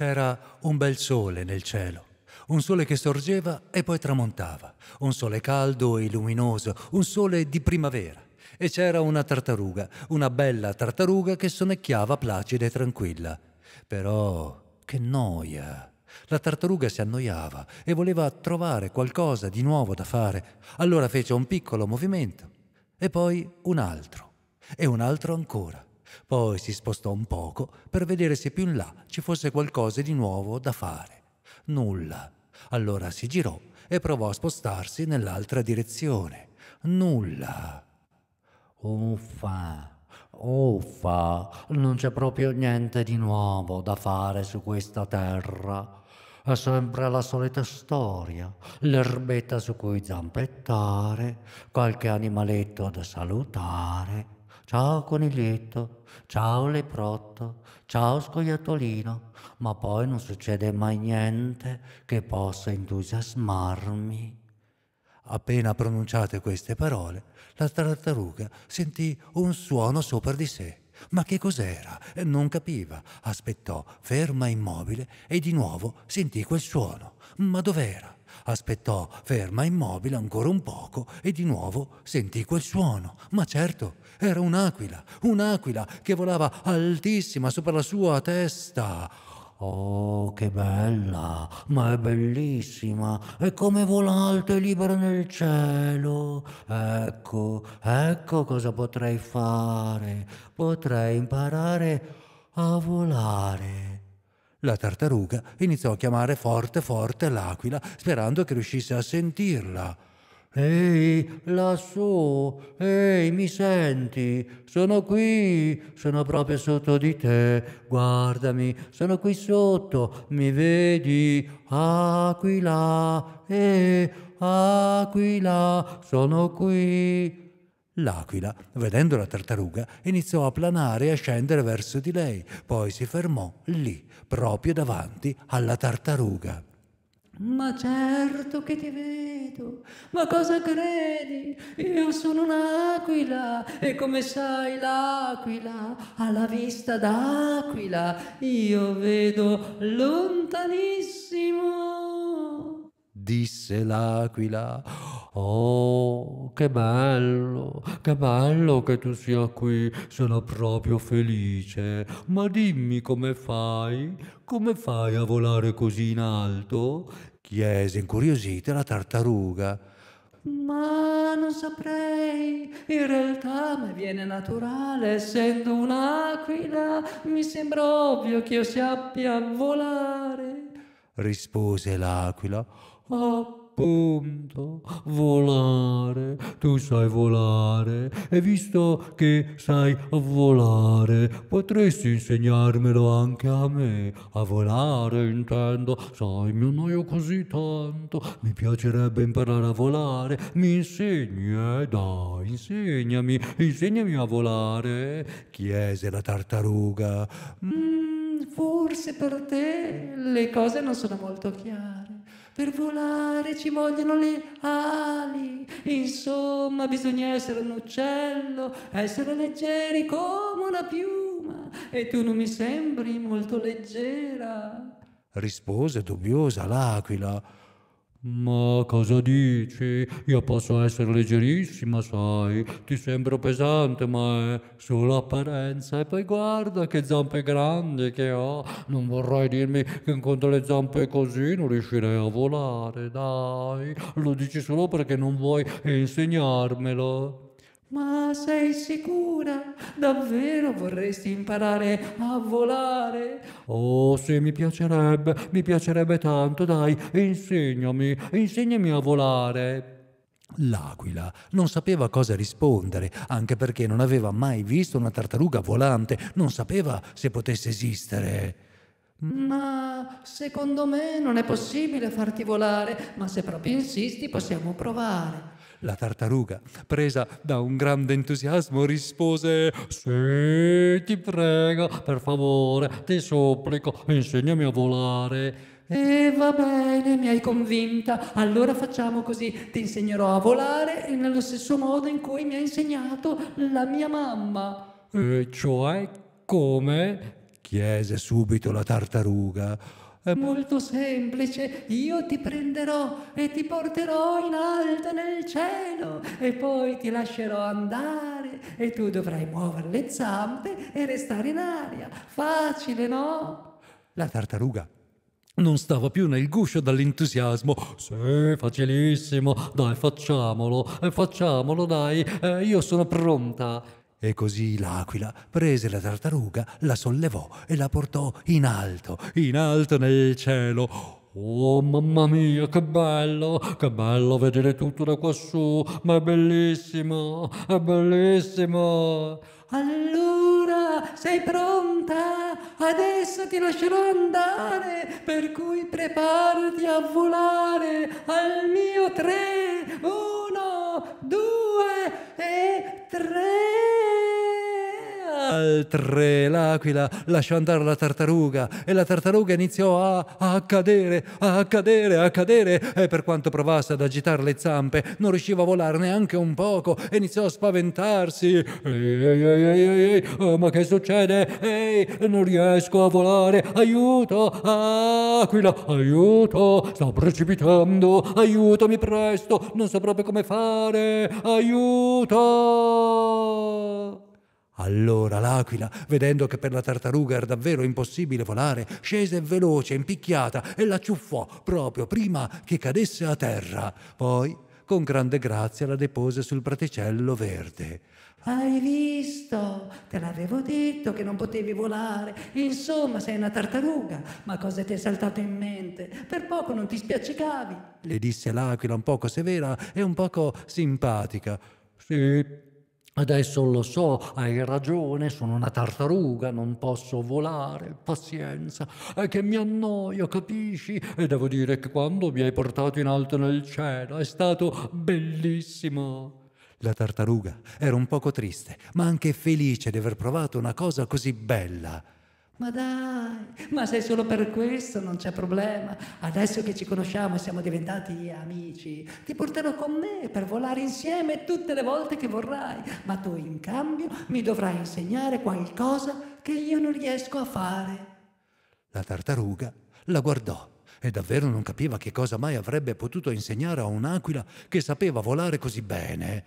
C'era un bel sole nel cielo, un sole che sorgeva e poi tramontava, un sole caldo e luminoso, un sole di primavera. E c'era una tartaruga, una bella tartaruga che sonnecchiava placida e tranquilla. Però che noia! La tartaruga si annoiava e voleva trovare qualcosa di nuovo da fare. Allora fece un piccolo movimento e poi un altro e un altro ancora. Poi si spostò un poco per vedere se più in là ci fosse qualcosa di nuovo da fare. Nulla. Allora si girò e provò a spostarsi nell'altra direzione. Nulla. Uffa, uffa, non c'è proprio niente di nuovo da fare su questa terra. È sempre la solita storia, l'erbetta su cui zampettare, qualche animaletto da salutare Ciao coniglietto, ciao leprotto, ciao scoiattolino, ma poi non succede mai niente che possa entusiasmarmi. Appena pronunciate queste parole, la tartaruga sentì un suono sopra di sé. Ma che cos'era? Non capiva. Aspettò, ferma immobile, e di nuovo sentì quel suono. Ma dov'era? Aspettò ferma immobile ancora un poco e di nuovo sentì quel suono. Ma certo, era un'aquila, un'aquila che volava altissima sopra la sua testa. Oh, che bella, ma è bellissima, è come vola alto e libera nel cielo. Ecco, ecco cosa potrei fare. Potrei imparare a volare. La tartaruga iniziò a chiamare forte forte l'aquila, sperando che riuscisse a sentirla. Ehi, lassù, ehi, mi senti? Sono qui, sono proprio sotto di te. Guardami, sono qui sotto, mi vedi? Aquila, ehi, aquila, sono qui. L'aquila, vedendo la tartaruga, iniziò a planare e a scendere verso di lei, poi si fermò lì, proprio davanti alla tartaruga. Ma certo che ti vedo, ma cosa credi? Io sono un'aquila e come sai l'aquila ha la vista d'aquila io vedo lontanissimo. Disse l'aquila. Oh, che bello, che bello che tu sia qui, sono proprio felice. Ma dimmi come fai, come fai a volare così in alto? chiese incuriosita la tartaruga. Ma non saprei, in realtà mi viene naturale, essendo un'aquila, mi sembra ovvio che io sappia volare. Rispose l'aquila. Oh, appunto volare, tu sai volare e visto che sai volare potresti insegnarmelo anche a me, a volare intendo, sai mi annoio così tanto, mi piacerebbe imparare a volare, mi insegni eh dai, insegnami, insegnami a volare, chiese la tartaruga. Mm, forse per te le cose non sono molto chiare per volare ci vogliono le ali. Insomma, bisogna essere un uccello, essere leggeri come una piuma. E tu non mi sembri molto leggera. Rispose dubbiosa l'aquila ma cosa dici? Io posso essere leggerissima, sai. Ti sembro pesante, ma è solo apparenza. E poi guarda che zampe grandi che ho. Non vorrai dirmi che con delle zampe così non riuscirei a volare, dai. Lo dici solo perché non vuoi insegnarmelo. Ma sei sicura? Davvero vorresti imparare a volare? Oh sì, mi piacerebbe, mi piacerebbe tanto, dai, insegnami, insegnami a volare. L'aquila non sapeva cosa rispondere, anche perché non aveva mai visto una tartaruga volante, non sapeva se potesse esistere. Ma secondo me non è possibile farti volare, ma se proprio insisti possiamo provare. La tartaruga, presa da un grande entusiasmo, rispose Sì, ti prego, per favore, ti supplico, insegnami a volare. E va bene, mi hai convinta. Allora facciamo così: ti insegnerò a volare nello stesso modo in cui mi ha insegnato la mia mamma. E cioè come? chiese subito la tartaruga. È eh, molto semplice, io ti prenderò e ti porterò in alto nel cielo e poi ti lascerò andare e tu dovrai muovere le zampe e restare in aria. Facile, no? La tartaruga non stava più nel guscio dall'entusiasmo. Sì, facilissimo, dai, facciamolo, eh, facciamolo, dai, eh, io sono pronta. E così l'aquila prese la tartaruga, la sollevò e la portò in alto, in alto nel cielo. Oh mamma mia, che bello, che bello vedere tutto da quassù, ma è bellissimo, è bellissimo. Allora, sei pronta? Adesso ti lascerò andare, per cui preparati a volare al mio treno. altre l'aquila lasciò andare la tartaruga e la tartaruga iniziò a, a cadere, a cadere, a cadere e per quanto provasse ad agitare le zampe non riusciva a volare neanche un poco e iniziò a spaventarsi. Ehi, ehi, ehi, ehi, oh, ma che succede? Ehi, non riesco a volare, aiuto, aquila, aiuto, sto precipitando, aiutami presto, non so proprio come fare, aiuto! Allora l'aquila, vedendo che per la tartaruga era davvero impossibile volare, scese veloce, impicchiata e la ciuffò proprio prima che cadesse a terra. Poi, con grande grazia, la depose sul praticello verde. Hai visto? Te l'avevo detto che non potevi volare. Insomma, sei una tartaruga. Ma cosa ti è saltato in mente? Per poco non ti spiaccicavi. Le disse l'aquila un poco severa e un poco simpatica. Sì, Adesso lo so, hai ragione, sono una tartaruga, non posso volare, pazienza, è che mi annoio, capisci? E devo dire che quando mi hai portato in alto nel cielo è stato bellissimo. La tartaruga era un poco triste, ma anche felice di aver provato una cosa così bella. Ma dai, ma se solo per questo non c'è problema. Adesso che ci conosciamo e siamo diventati amici, ti porterò con me per volare insieme tutte le volte che vorrai, ma tu in cambio mi dovrai insegnare qualcosa che io non riesco a fare. La tartaruga la guardò e davvero non capiva che cosa mai avrebbe potuto insegnare a un'aquila che sapeva volare così bene.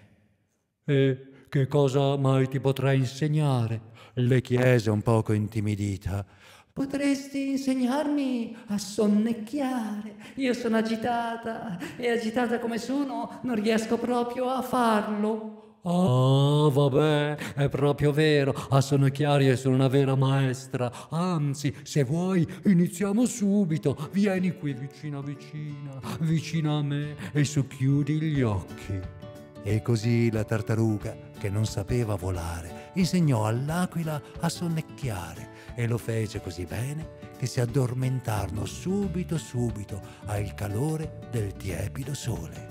E che cosa mai ti potrà insegnare? le chiese un poco intimidita. Potresti insegnarmi a sonnecchiare? Io sono agitata e agitata come sono non riesco proprio a farlo. Ah, oh, vabbè, è proprio vero. a sonnecchiare io sono una vera maestra. Anzi, se vuoi, iniziamo subito. Vieni qui vicino, vicino, vicino a me e socchiudi gli occhi. E così la tartaruga, che non sapeva volare, insegnò all'aquila a sonnecchiare e lo fece così bene che si addormentarono subito subito al calore del tiepido sole.